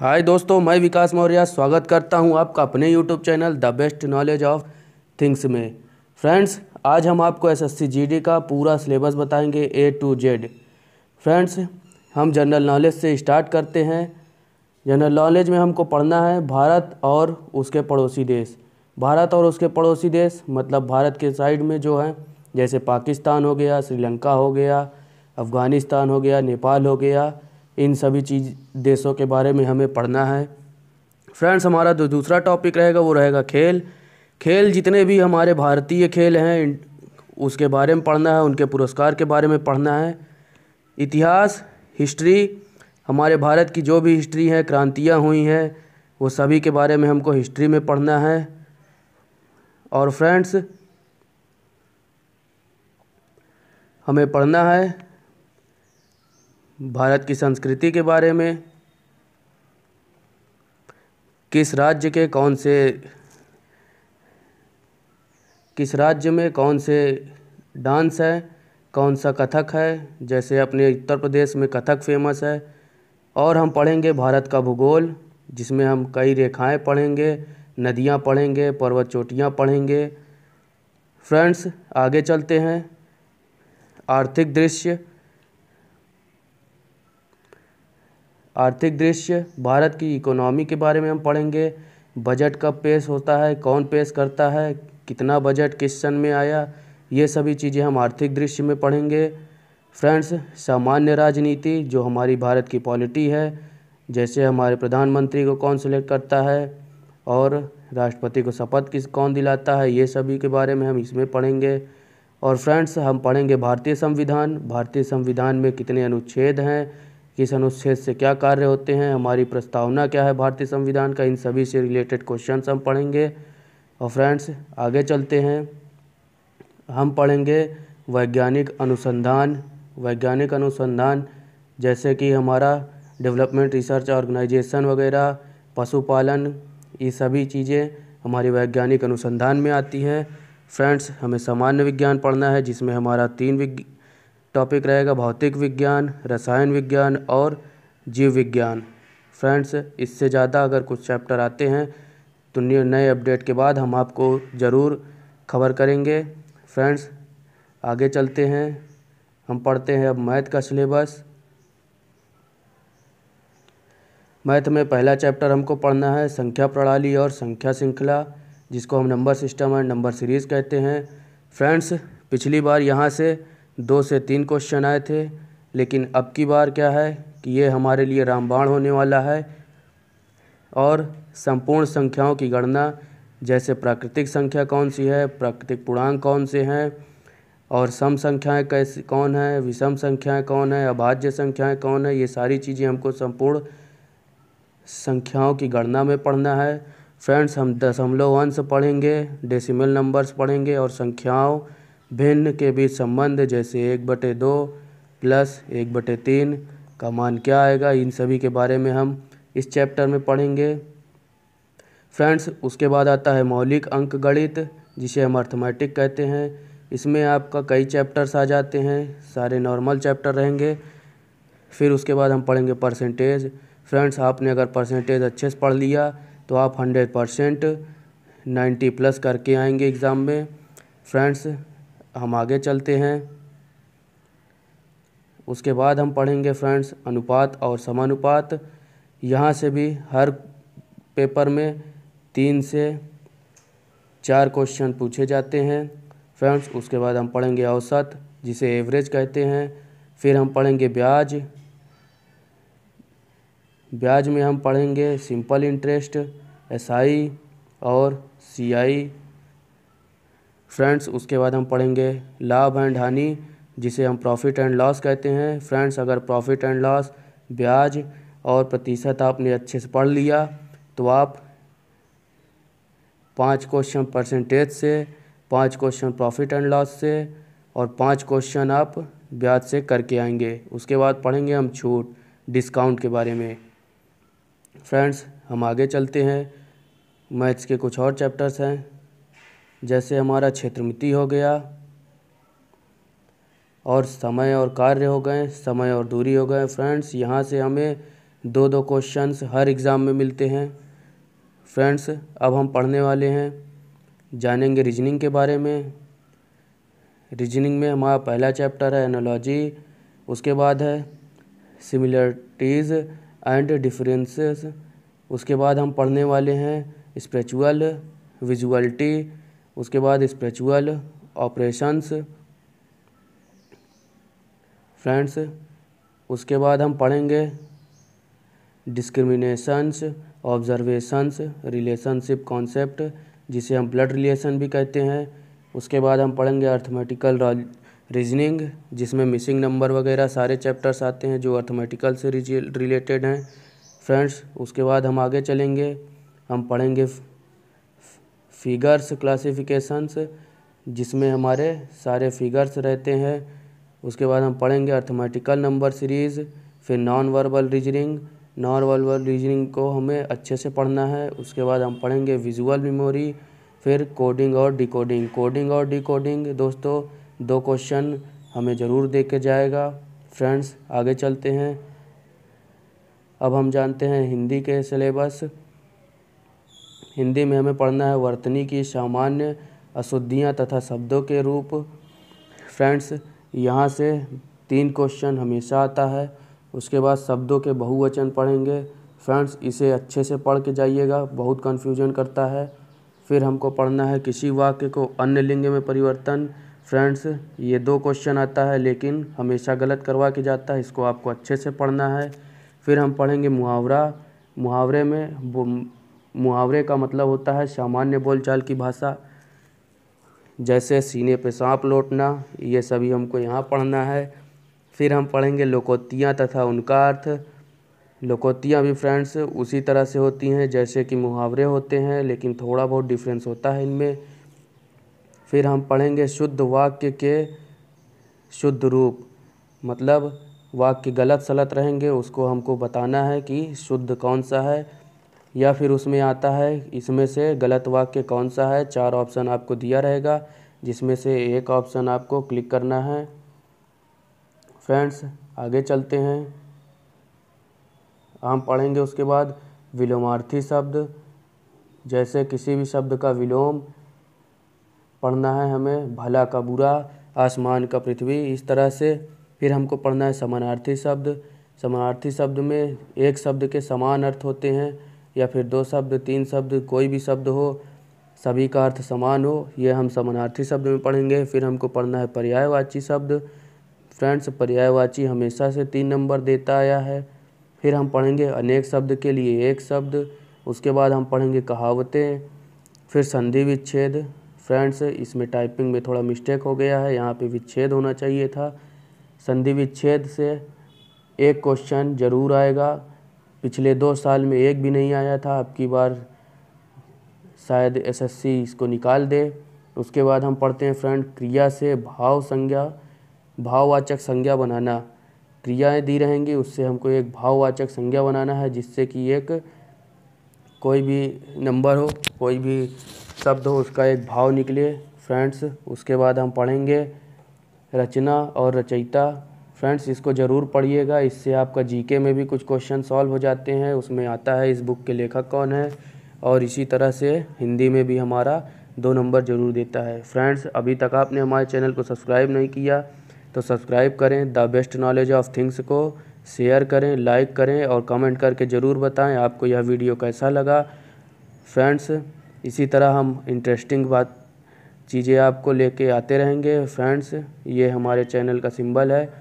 हाय दोस्तों मैं विकास मौर्य स्वागत करता हूं आपका अपने YouTube channel the best knowledge of things में फ्रेंड्स आज हम आपको एसएससी जीडी का पूरा सिलेबस बताएंगे ए टू जेड फ्रेंड्स हम जनरल नॉलेज से स्टार्ट करते हैं जनरल नॉलेज में हमको पढ़ना है भारत और उसके पड़ोसी देश भारत और उसके पड़ोसी देश मतलब भारत के साइड में जो हैं जैसे पाकिस्तान हो गया श्रीलंका हो गया अफ़गानिस्तान हो गया नेपाल हो गया इन सभी चीज़ देशों के बारे में हमें पढ़ना है फ्रेंड्स हमारा जो दूसरा टॉपिक रहेगा वो रहेगा खेल खेल जितने भी हमारे भारतीय खेल हैं उसके बारे में पढ़ना है उनके पुरस्कार के बारे में पढ़ना है इतिहास हिस्ट्री हमारे भारत की जो भी हिस्ट्री है क्रांतियाँ हुई हैं वो सभी के बारे में हमको हिस्ट्री में पढ़ना है और फ्रेंड्स हमें पढ़ना है भारत की संस्कृति के बारे में किस राज्य के कौन से किस राज्य में कौन से डांस है कौन सा कथक है जैसे अपने उत्तर प्रदेश में कथक फेमस है और हम पढ़ेंगे भारत का भूगोल जिसमें हम कई रेखाएं पढ़ेंगे नदियां पढ़ेंगे पर्वत चोटियां पढ़ेंगे फ्रेंड्स आगे चलते हैं आर्थिक दृश्य आर्थिक दृश्य भारत की इकोनॉमी के बारे में हम पढ़ेंगे बजट कब पेश होता है कौन पेश करता है कितना बजट किस सन में आया ये सभी चीज़ें हम आर्थिक दृश्य में पढ़ेंगे फ्रेंड्स सामान्य राजनीति जो हमारी भारत की पॉलिटी है जैसे हमारे प्रधानमंत्री को कौन सेलेक्ट करता है और राष्ट्रपति को शपथ किस कौन दिलाता है ये सभी के बारे में हम इसमें पढ़ेंगे और फ्रेंड्स हम पढ़ेंगे भारतीय संविधान भारतीय संविधान में कितने अनुच्छेद हैं किस अनुच्छेद से क्या कार्य होते हैं हमारी प्रस्तावना क्या है भारतीय संविधान का इन सभी से रिलेटेड क्वेश्चन हम पढ़ेंगे और फ्रेंड्स आगे चलते हैं हम पढ़ेंगे वैज्ञानिक अनुसंधान वैज्ञानिक अनुसंधान जैसे कि हमारा डेवलपमेंट रिसर्च ऑर्गेनाइजेशन वगैरह पशुपालन ये सभी चीज़ें हमारी वैज्ञानिक अनुसंधान में आती हैं फ्रेंड्स हमें सामान्य विज्ञान पढ़ना है जिसमें हमारा तीन टॉपिक रहेगा भौतिक विज्ञान रसायन विज्ञान और जीव विज्ञान फ्रेंड्स इससे ज़्यादा अगर कुछ चैप्टर आते हैं तो नए अपडेट के बाद हम आपको ज़रूर खबर करेंगे फ्रेंड्स आगे चलते हैं हम पढ़ते हैं अब मैथ का सिलेबस मैथ में पहला चैप्टर हमको पढ़ना है संख्या प्रणाली और संख्या श्रृंखला जिसको हम number system and number series कहते हैं फ्रेंड्स पिछली बार यहाँ से दो से तीन क्वेश्चन आए थे लेकिन अब की बार क्या है कि ये हमारे लिए रामबाण होने वाला है और संपूर्ण संख्याओं की गणना जैसे प्राकृतिक संख्या कौन सी है प्राकृतिक पूर्णांक कौन से हैं और सम संख्याएं कैसे कौन है विषम संख्याएं कौन है अभाज्य संख्याएं कौन है ये सारी चीज़ें हमको संपूर्ण संख्याओं की गणना में पढ़ना है फ्रेंड्स हम दशमलव अंश पढ़ेंगे डेसिमल नंबर्स पढ़ेंगे और संख्याओं भिन्न के बीच संबंध जैसे एक बटे दो प्लस एक बटे तीन का मान क्या आएगा इन सभी के बारे में हम इस चैप्टर में पढ़ेंगे फ्रेंड्स उसके बाद आता है मौलिक अंक गणित जिसे हम अर्थमेटिक कहते हैं इसमें आपका कई चैप्टर्स आ जाते हैं सारे नॉर्मल चैप्टर रहेंगे फिर उसके बाद हम पढ़ेंगे परसेंटेज फ्रेंड्स आपने अगर परसेंटेज अच्छे से पढ़ लिया तो आप हंड्रेड परसेंट नाइन्टी प्लस करके आएंगे एग्ज़ाम में फ्रेंड्स हम आगे चलते हैं उसके बाद हम पढ़ेंगे फ्रेंड्स अनुपात और समानुपात यहाँ से भी हर पेपर में तीन से चार क्वेश्चन पूछे जाते हैं फ्रेंड्स उसके बाद हम पढ़ेंगे औसत जिसे एवरेज कहते हैं फिर हम पढ़ेंगे ब्याज ब्याज में हम पढ़ेंगे सिंपल इंटरेस्ट एसआई और सीआई फ्रेंड्स उसके बाद हम पढ़ेंगे लाभ एंड हानि जिसे हम प्रॉफिट एंड लॉस कहते हैं फ्रेंड्स अगर प्रॉफिट एंड लॉस ब्याज और प्रतिशत आपने अच्छे से पढ़ लिया तो आप पांच क्वेश्चन परसेंटेज से पांच क्वेश्चन प्रॉफिट एंड लॉस से और पांच क्वेश्चन आप ब्याज से करके आएंगे उसके बाद पढ़ेंगे हम छूट डिस्काउंट के बारे में फ्रेंड्स हम आगे चलते हैं मैथ्स के कुछ और चैप्टर्स हैं जैसे हमारा क्षेत्रमिति हो गया और समय और कार्य हो गए समय और दूरी हो गए फ्रेंड्स यहाँ से हमें दो दो क्वेश्चंस हर एग्ज़ाम में मिलते हैं फ्रेंड्स अब हम पढ़ने वाले हैं जानेंगे रीजनिंग के बारे में रीजनिंग में हमारा पहला चैप्टर है एनोलॉजी उसके बाद है सिमिलरिटीज़ एंड डिफरेंसेस उसके बाद हम पढ़ने वाले हैं स्परिचुअल विजुअलिटी उसके बाद स्परिचुअल ऑपरेशंस फ्रेंड्स उसके बाद हम पढ़ेंगे डिस्क्रिमिनेशंस ऑब्जर्वेशंस रिलेशनशिप कॉन्सेप्ट जिसे हम ब्लड रिलेशन भी कहते हैं उसके बाद हम पढ़ेंगे अर्थमेटिकल रीजनिंग जिसमें मिसिंग नंबर वगैरह सारे चैप्टर्स आते हैं जो अर्थमेटिकल से रिलेटेड हैं फ्रेंड्स उसके बाद हम आगे चलेंगे हम पढ़ेंगे फिगर्स क्लासिफिकेशंस जिसमें हमारे सारे फिगर्स रहते हैं उसके बाद हम पढ़ेंगे अर्थमेटिकल नंबर सीरीज़ फिर non verbal reasoning non verbal reasoning को हमें अच्छे से पढ़ना है उसके बाद हम पढ़ेंगे विजुअल मेमोरी फिर कोडिंग और डिकोडिंग कोडिंग और डिकोडिंग दोस्तों दो क्वेश्चन हमें ज़रूर दे के जाएगा फ्रेंड्स आगे चलते हैं अब हम जानते हैं हिंदी के सिलेबस हिंदी में हमें पढ़ना है वर्तनी की सामान्य अशुद्धियाँ तथा शब्दों के रूप फ्रेंड्स यहाँ से तीन क्वेश्चन हमेशा आता है उसके बाद शब्दों के बहुवचन पढ़ेंगे फ्रेंड्स इसे अच्छे से पढ़ के जाइएगा बहुत कन्फ्यूजन करता है फिर हमको पढ़ना है किसी वाक्य को अन्य लिंग में परिवर्तन फ्रेंड्स ये दो क्वेश्चन आता है लेकिन हमेशा गलत करवा के जाता है इसको आपको अच्छे से पढ़ना है फिर हम पढ़ेंगे मुहावरा मुहावरे में मुहावरे का मतलब होता है सामान्य बोलचाल की भाषा जैसे सीने पे सांप लौटना ये सभी हमको यहाँ पढ़ना है फिर हम पढ़ेंगे लोकोतियाँ तथा उनका अर्थ लोकोतियाँ भी फ्रेंड्स उसी तरह से होती हैं जैसे कि मुहावरे होते हैं लेकिन थोड़ा बहुत डिफरेंस होता है इनमें फिर हम पढ़ेंगे शुद्ध वाक्य के शुद्ध रूप मतलब वाक्य गलत सलत रहेंगे उसको हमको बताना है कि शुद्ध कौन सा है या फिर उसमें आता है इसमें से गलत वाक्य कौन सा है चार ऑप्शन आपको दिया रहेगा जिसमें से एक ऑप्शन आपको क्लिक करना है फ्रेंड्स आगे चलते हैं हम पढ़ेंगे उसके बाद विलोमार्थी शब्द जैसे किसी भी शब्द का विलोम पढ़ना है हमें भला का बुरा आसमान का पृथ्वी इस तरह से फिर हमको पढ़ना है समानार्थी शब्द समानार्थी शब्द में एक शब्द के समान अर्थ होते हैं या फिर दो शब्द तीन शब्द कोई भी शब्द हो सभी का अर्थ समान हो यह हम समानार्थी शब्द में पढ़ेंगे फिर हमको पढ़ना है पर्यायवाची शब्द फ्रेंड्स पर्यायवाची हमेशा से तीन नंबर देता आया है फिर हम पढ़ेंगे अनेक शब्द के लिए एक शब्द उसके बाद हम पढ़ेंगे कहावतें फिर संधि विच्छेद फ्रेंड्स इसमें टाइपिंग में थोड़ा मिस्टेक हो गया है यहाँ पे विच्छेद होना चाहिए था संधि विच्छेद से एक क्वेश्चन जरूर आएगा पिछले दो साल में एक भी नहीं आया था अब की बार शायद एसएससी इसको निकाल दे उसके बाद हम पढ़ते हैं फ्रेंड क्रिया से भाव संज्ञा भाववाचक संज्ञा बनाना क्रियाएं दी रहेंगी उससे हमको एक भाववाचक संज्ञा बनाना है जिससे कि एक कोई भी नंबर हो कोई भी शब्द हो उसका एक भाव निकले फ्रेंड्स उसके बाद हम पढ़ेंगे रचना और रचयिता फ्रेंड्स इसको ज़रूर पढ़िएगा इससे आपका जीके में भी कुछ क्वेश्चन सॉल्व हो जाते हैं उसमें आता है इस बुक के लेखक कौन है और इसी तरह से हिंदी में भी हमारा दो नंबर ज़रूर देता है फ्रेंड्स अभी तक आपने हमारे चैनल को सब्सक्राइब नहीं किया तो सब्सक्राइब करें the best knowledge of things को शेयर करें लाइक करें और कमेंट करके ज़रूर बताएं आपको यह वीडियो कैसा लगा फ्रेंड्स इसी तरह हम इंटरेस्टिंग बात चीज़ें आपको लेके आते रहेंगे फ्रेंड्स ये हमारे चैनल का सिंबल है